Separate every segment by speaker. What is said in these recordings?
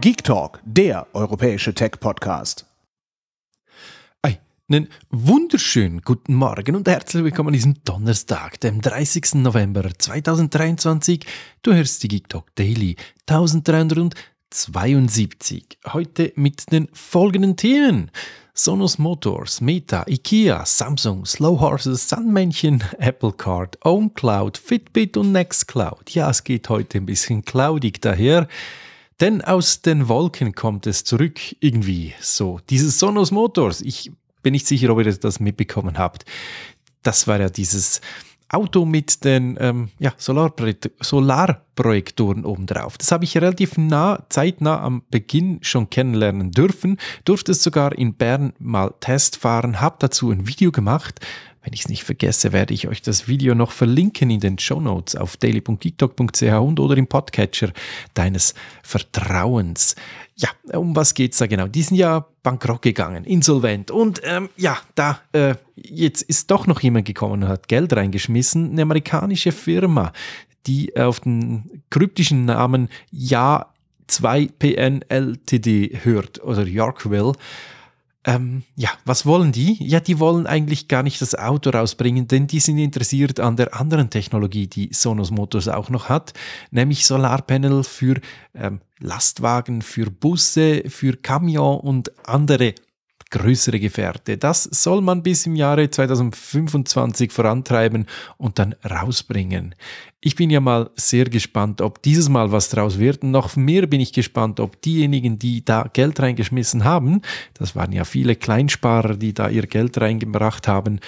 Speaker 1: Geek Talk, der europäische Tech-Podcast. Einen wunderschönen guten Morgen und herzlich willkommen an diesem Donnerstag, dem 30. November 2023. Du hörst die Geek Talk Daily 1372. Heute mit den folgenden Themen. Sonos Motors, Meta, IKEA, Samsung, Slow Horses, Sandmännchen, Apple Card, OwnCloud, Fitbit und Nextcloud. Ja, es geht heute ein bisschen cloudig daher. Denn aus den Wolken kommt es zurück, irgendwie so. Dieses Sonos Motors, ich bin nicht sicher, ob ihr das mitbekommen habt. Das war ja dieses Auto mit den ähm, ja, Solarprojektor Solarprojektoren obendrauf. Das habe ich relativ nah, zeitnah am Beginn schon kennenlernen dürfen. Durfte es sogar in Bern mal testfahren, habe dazu ein Video gemacht, wenn ich es nicht vergesse, werde ich euch das Video noch verlinken in den Show Notes auf daily.geektalk.ch und oder im Podcatcher deines Vertrauens. Ja, um was geht's da genau? Die sind ja bankrott gegangen, insolvent. Und ähm, ja, da äh, jetzt ist doch noch jemand gekommen und hat Geld reingeschmissen, eine amerikanische Firma, die äh, auf den kryptischen Namen Ja 2 pnltd hört oder Yorkville. Ähm, ja, was wollen die? Ja, die wollen eigentlich gar nicht das Auto rausbringen, denn die sind interessiert an der anderen Technologie, die Sonos Motors auch noch hat, nämlich Solarpanel für ähm, Lastwagen, für Busse, für Camion und andere größere Gefährte. Das soll man bis im Jahre 2025 vorantreiben und dann rausbringen. Ich bin ja mal sehr gespannt, ob dieses Mal was draus wird. noch mehr bin ich gespannt, ob diejenigen, die da Geld reingeschmissen haben, das waren ja viele Kleinsparer, die da ihr Geld reingebracht haben,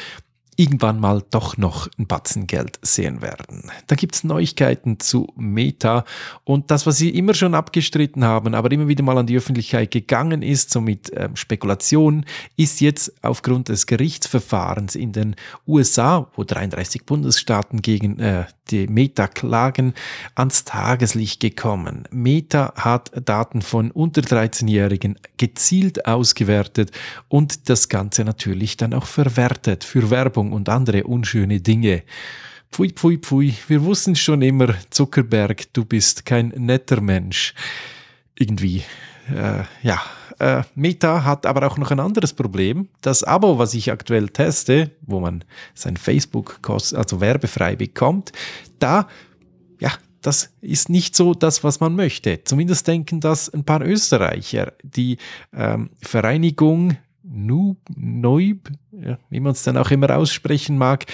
Speaker 1: irgendwann mal doch noch ein Batzen Geld sehen werden. Da gibt's Neuigkeiten zu Meta und das, was sie immer schon abgestritten haben, aber immer wieder mal an die Öffentlichkeit gegangen ist, somit äh, Spekulationen, ist jetzt aufgrund des Gerichtsverfahrens in den USA, wo 33 Bundesstaaten gegen äh, die Meta klagen, ans Tageslicht gekommen. Meta hat Daten von unter 13-Jährigen gezielt ausgewertet und das Ganze natürlich dann auch verwertet für Werbung Vergiftung und andere unschöne Dinge. Pfui, pfui, pfui, wir wussten schon immer, Zuckerberg, du bist kein netter Mensch. Irgendwie, äh, ja. Äh, Meta hat aber auch noch ein anderes Problem. Das Abo, was ich aktuell teste, wo man sein Facebook also werbefrei bekommt, da, ja, das ist nicht so das, was man möchte. Zumindest denken das ein paar Österreicher. Die ähm, Vereinigung Nub, Neub, ja, wie man es dann auch immer aussprechen mag,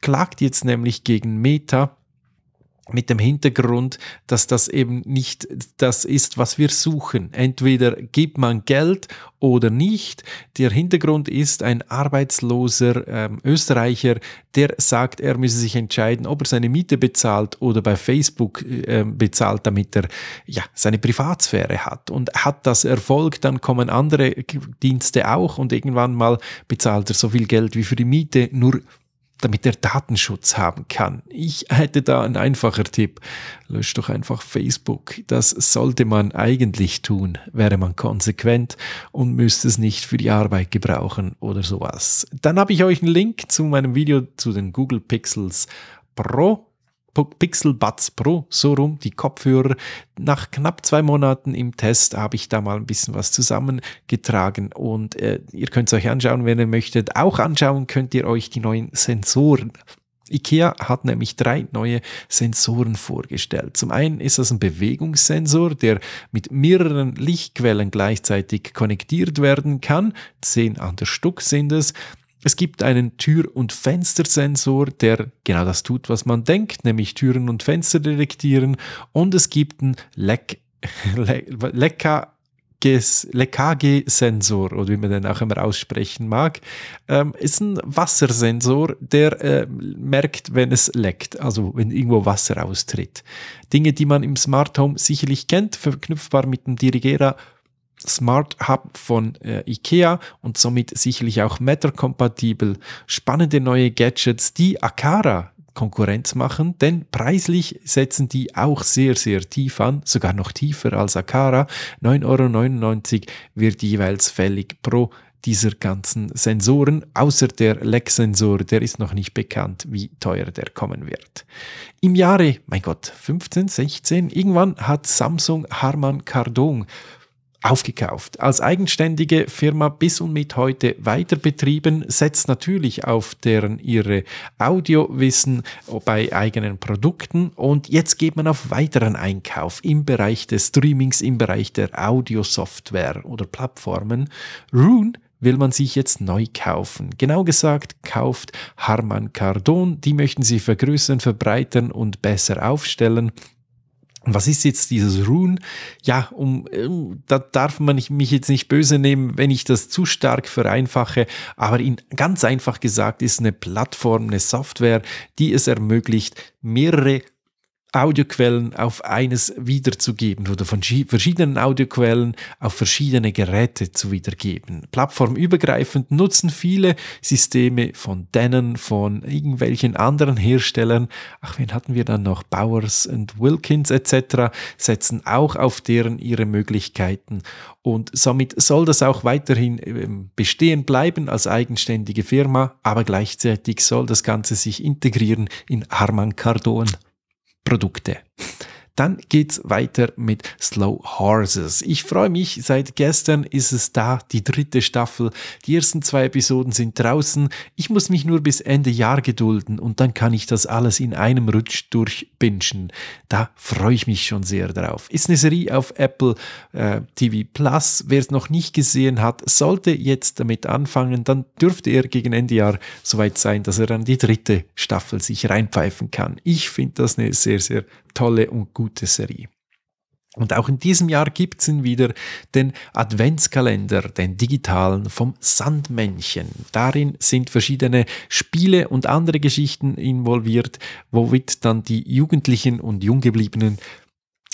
Speaker 1: klagt jetzt nämlich gegen Meta mit dem Hintergrund, dass das eben nicht das ist, was wir suchen. Entweder gibt man Geld oder nicht. Der Hintergrund ist ein arbeitsloser ähm, Österreicher, der sagt, er müsse sich entscheiden, ob er seine Miete bezahlt oder bei Facebook äh, bezahlt, damit er ja, seine Privatsphäre hat. Und hat das Erfolg, dann kommen andere Dienste auch und irgendwann mal bezahlt er so viel Geld wie für die Miete, nur damit er Datenschutz haben kann. Ich hätte da einen einfacher Tipp. Löscht doch einfach Facebook. Das sollte man eigentlich tun, wäre man konsequent und müsste es nicht für die Arbeit gebrauchen oder sowas. Dann habe ich euch einen Link zu meinem Video zu den Google Pixels Pro Pixel Buds Pro, so rum, die Kopfhörer. Nach knapp zwei Monaten im Test habe ich da mal ein bisschen was zusammengetragen und äh, ihr könnt es euch anschauen, wenn ihr möchtet. Auch anschauen könnt ihr euch die neuen Sensoren IKEA hat nämlich drei neue Sensoren vorgestellt. Zum einen ist das ein Bewegungssensor, der mit mehreren Lichtquellen gleichzeitig konnektiert werden kann. Zehn an der Stück sind es. Es gibt einen Tür- und Fenstersensor, der genau das tut, was man denkt, nämlich Türen und Fenster detektieren. Und es gibt einen Leck, Le Leckage-Sensor oder wie man den auch immer aussprechen mag, ähm, ist ein Wassersensor, der äh, merkt, wenn es leckt, also wenn irgendwo Wasser austritt. Dinge, die man im Smart Home sicherlich kennt, verknüpfbar mit dem Dirigera Smart Hub von äh, IKEA und somit sicherlich auch matter kompatibel Spannende neue Gadgets, die Akara Konkurrenz machen, denn preislich setzen die auch sehr, sehr tief an, sogar noch tiefer als Akara. 9,99 Euro wird jeweils fällig pro dieser ganzen Sensoren, außer der Leck-Sensor, der ist noch nicht bekannt, wie teuer der kommen wird. Im Jahre, mein Gott, 15, 16, irgendwann hat Samsung Harman Kardon aufgekauft. Als eigenständige Firma bis und mit heute weiter betrieben, setzt natürlich auf deren ihre Audiowissen bei eigenen Produkten und jetzt geht man auf weiteren Einkauf im Bereich des Streamings, im Bereich der Audiosoftware oder Plattformen. Rune will man sich jetzt neu kaufen. Genau gesagt, kauft Harman Kardon. Die möchten sie vergrößern, verbreitern und besser aufstellen was ist jetzt dieses Rune? Ja, um, ähm, da darf man mich jetzt nicht böse nehmen, wenn ich das zu stark vereinfache, aber in, ganz einfach gesagt ist eine Plattform, eine Software, die es ermöglicht, mehrere Audioquellen auf eines wiederzugeben oder von verschiedenen Audioquellen auf verschiedene Geräte zu wiedergeben. Plattformübergreifend nutzen viele Systeme von Denon, von irgendwelchen anderen Herstellern. Ach, wen hatten wir dann noch? Bowers und Wilkins etc. setzen auch auf deren ihre Möglichkeiten. Und somit soll das auch weiterhin ähm, bestehen bleiben als eigenständige Firma, aber gleichzeitig soll das Ganze sich integrieren in Harman Kardon. Produkte. Dann geht's weiter mit Slow Horses. Ich freue mich, seit gestern ist es da, die dritte Staffel. Die ersten zwei Episoden sind draußen. Ich muss mich nur bis Ende Jahr gedulden und dann kann ich das alles in einem Rutsch durchbingen. Da freue ich mich schon sehr drauf. Ist eine Serie auf Apple äh, TV Plus. Wer es noch nicht gesehen hat, sollte jetzt damit anfangen. Dann dürfte er gegen Ende Jahr soweit sein, dass er dann die dritte Staffel sich reinpfeifen kann. Ich finde das eine sehr, sehr tolle und gute Serie. Und auch in diesem Jahr gibt es ihn wieder, den Adventskalender, den digitalen vom Sandmännchen. Darin sind verschiedene Spiele und andere Geschichten involviert, womit dann die Jugendlichen und Junggebliebenen,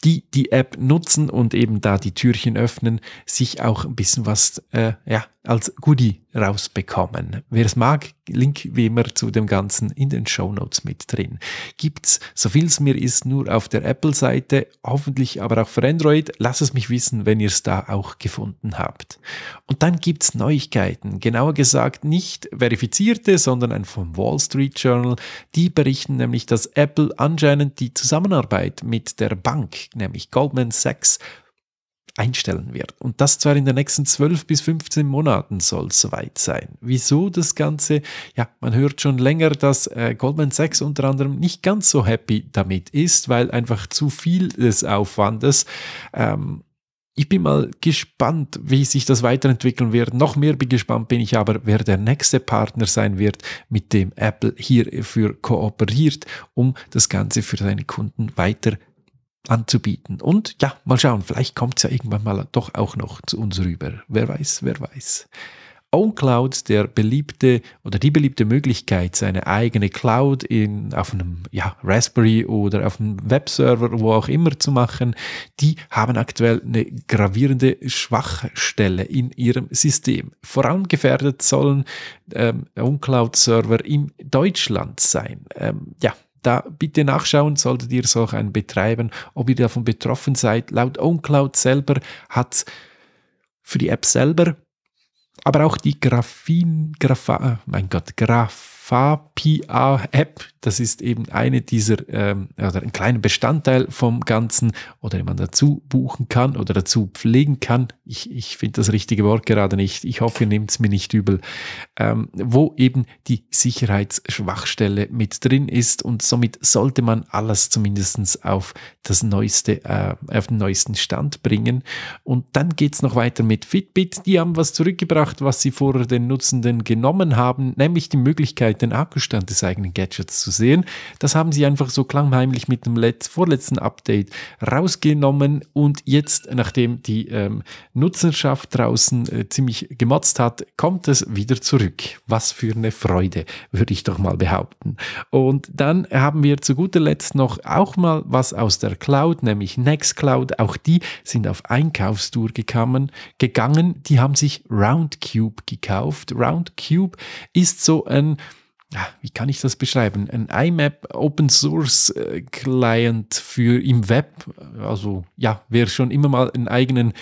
Speaker 1: die die App nutzen und eben da die Türchen öffnen, sich auch ein bisschen was äh, ja, als Goodie rausbekommen. Wer es mag, Link wie immer zu dem Ganzen in den Show Notes mit drin. Gibt's, so viel es mir ist, nur auf der Apple-Seite, hoffentlich aber auch für Android. Lass es mich wissen, wenn ihr es da auch gefunden habt. Und dann gibt's Neuigkeiten, genauer gesagt nicht verifizierte, sondern ein vom Wall Street Journal. Die berichten nämlich, dass Apple anscheinend die Zusammenarbeit mit der Bank, nämlich Goldman Sachs, einstellen wird. Und das zwar in den nächsten 12 bis 15 Monaten soll es soweit sein. Wieso das Ganze? Ja, man hört schon länger, dass äh, Goldman Sachs unter anderem nicht ganz so happy damit ist, weil einfach zu viel des Aufwandes ähm, ich bin mal gespannt, wie sich das weiterentwickeln wird. Noch mehr bin gespannt bin ich aber, wer der nächste Partner sein wird, mit dem Apple hierfür kooperiert, um das Ganze für seine Kunden weiter zu anzubieten. Und ja, mal schauen, vielleicht kommt es ja irgendwann mal doch auch noch zu uns rüber. Wer weiß, wer weiß. OwnCloud, der beliebte oder die beliebte Möglichkeit, seine eigene Cloud in, auf einem ja, Raspberry oder auf einem Webserver, wo auch immer zu machen, die haben aktuell eine gravierende Schwachstelle in ihrem System. Vorangefährdet sollen ähm, OwnCloud-Server in Deutschland sein. Ähm, ja, da bitte nachschauen, solltet ihr solch einen betreiben, ob ihr davon betroffen seid. Laut OwnCloud selber hat für die App selber, aber auch die Graphin, Grapha, äh, mein Gott, Graph, FAPA-App. Das ist eben eine dieser, ähm, oder ein kleiner Bestandteil vom Ganzen oder den man dazu buchen kann oder dazu pflegen kann. Ich, ich finde das richtige Wort gerade nicht. Ich hoffe, ihr nehmt es mir nicht übel. Ähm, wo eben die Sicherheitsschwachstelle mit drin ist und somit sollte man alles zumindest auf das neueste, äh, auf den neuesten Stand bringen. Und dann geht es noch weiter mit Fitbit. Die haben was zurückgebracht, was sie vor den Nutzenden genommen haben, nämlich die Möglichkeit, den Akkustand des eigenen Gadgets zu sehen. Das haben sie einfach so klangheimlich mit dem vorletzten Update rausgenommen und jetzt, nachdem die ähm, Nutzerschaft draußen äh, ziemlich gemotzt hat, kommt es wieder zurück. Was für eine Freude, würde ich doch mal behaupten. Und dann haben wir zu guter Letzt noch auch mal was aus der Cloud, nämlich Nextcloud. Auch die sind auf Einkaufstour gekommen, gegangen. Die haben sich Roundcube gekauft. Roundcube ist so ein Ah, wie kann ich das beschreiben? Ein IMAP Open Source äh, Client für im Web. Also ja, wer schon immer mal einen eigenen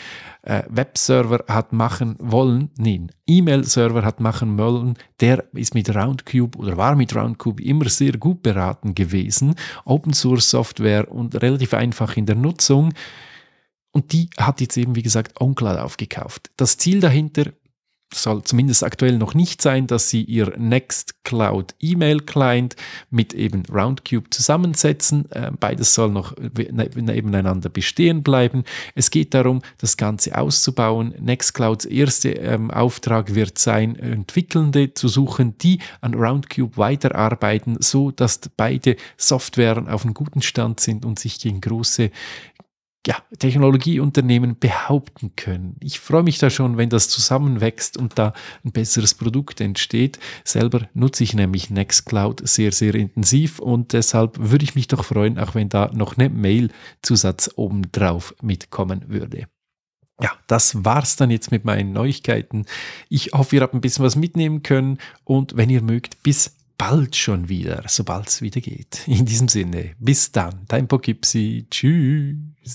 Speaker 1: äh, Webserver hat machen wollen, nein, E-Mail-Server hat machen wollen, der ist mit Roundcube oder war mit Roundcube immer sehr gut beraten gewesen. Open Source Software und relativ einfach in der Nutzung. Und die hat jetzt eben, wie gesagt, OnCloud aufgekauft. Das Ziel dahinter, soll zumindest aktuell noch nicht sein, dass Sie Ihr Nextcloud E-Mail Client mit eben Roundcube zusammensetzen. Ähm, beides soll noch nebeneinander bestehen bleiben. Es geht darum, das Ganze auszubauen. Nextclouds erste ähm, Auftrag wird sein, Entwicklende zu suchen, die an Roundcube weiterarbeiten, so dass beide Softwaren auf einem guten Stand sind und sich gegen große ja, Technologieunternehmen behaupten können. Ich freue mich da schon, wenn das zusammenwächst und da ein besseres Produkt entsteht. Selber nutze ich nämlich Nextcloud sehr, sehr intensiv und deshalb würde ich mich doch freuen, auch wenn da noch eine Mail-Zusatz obendrauf mitkommen würde. Ja, das war's dann jetzt mit meinen Neuigkeiten. Ich hoffe, ihr habt ein bisschen was mitnehmen können und wenn ihr mögt, bis bald schon wieder, sobald es wieder geht. In diesem Sinne, bis dann, dein Pokipsi. Tschüss